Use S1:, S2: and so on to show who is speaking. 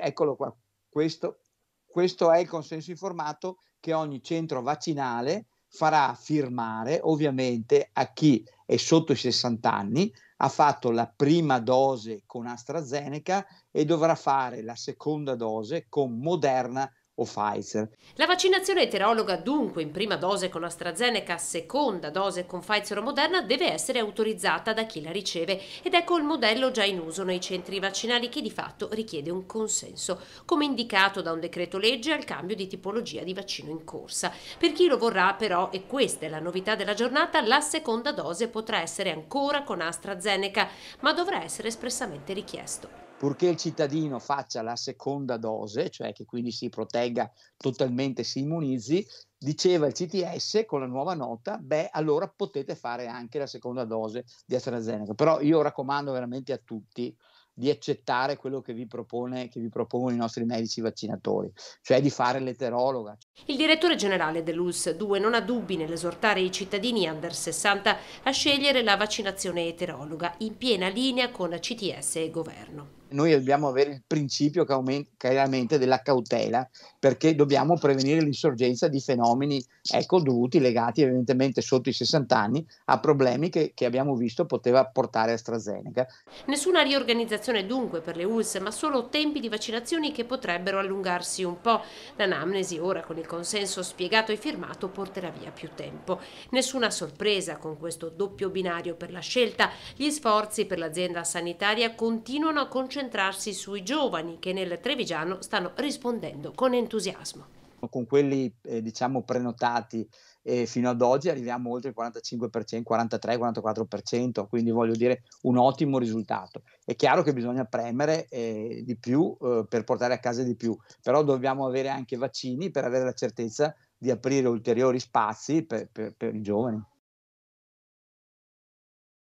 S1: Eccolo qua, questo, questo è il consenso informato che ogni centro vaccinale farà firmare ovviamente a chi è sotto i 60 anni, ha fatto la prima dose con AstraZeneca e dovrà fare la seconda dose con Moderna o Pfizer.
S2: La vaccinazione eterologa dunque in prima dose con AstraZeneca, seconda dose con Pfizer o Moderna deve essere autorizzata da chi la riceve ed ecco il modello già in uso nei centri vaccinali che di fatto richiede un consenso, come indicato da un decreto legge al cambio di tipologia di vaccino in corsa. Per chi lo vorrà però, e questa è la novità della giornata, la seconda dose potrà essere ancora con AstraZeneca, ma dovrà essere espressamente richiesto
S1: purché il cittadino faccia la seconda dose, cioè che quindi si protegga totalmente, si immunizzi, diceva il CTS con la nuova nota, beh allora potete fare anche la seconda dose di AstraZeneca. Però io raccomando veramente a tutti di accettare quello che vi, propone, che vi propongono i nostri medici vaccinatori, cioè di fare l'eterologa.
S2: Il direttore generale dell'ULS 2 non ha dubbi nell'esortare i cittadini under 60 a scegliere la vaccinazione eterologa, in piena linea con CTS e governo
S1: noi dobbiamo avere il principio chiaramente della cautela perché dobbiamo prevenire l'insorgenza di fenomeni ecco, dovuti, legati evidentemente sotto i 60 anni, a problemi che, che abbiamo visto poteva portare AstraZeneca.
S2: Nessuna riorganizzazione dunque per le ULS, ma solo tempi di vaccinazioni che potrebbero allungarsi un po'. L'anamnesi ora con il consenso spiegato e firmato porterà via più tempo. Nessuna sorpresa con questo doppio binario per la scelta. Gli sforzi per l'azienda sanitaria continuano a concentrarsi concentrarsi sui giovani che nel Trevigiano stanno rispondendo con entusiasmo.
S1: Con quelli eh, diciamo prenotati eh, fino ad oggi arriviamo oltre il 45%, 43-44%, quindi voglio dire un ottimo risultato. È chiaro che bisogna premere eh, di più eh, per portare a casa di più, però dobbiamo avere anche vaccini per avere la certezza di aprire ulteriori spazi per, per, per i giovani.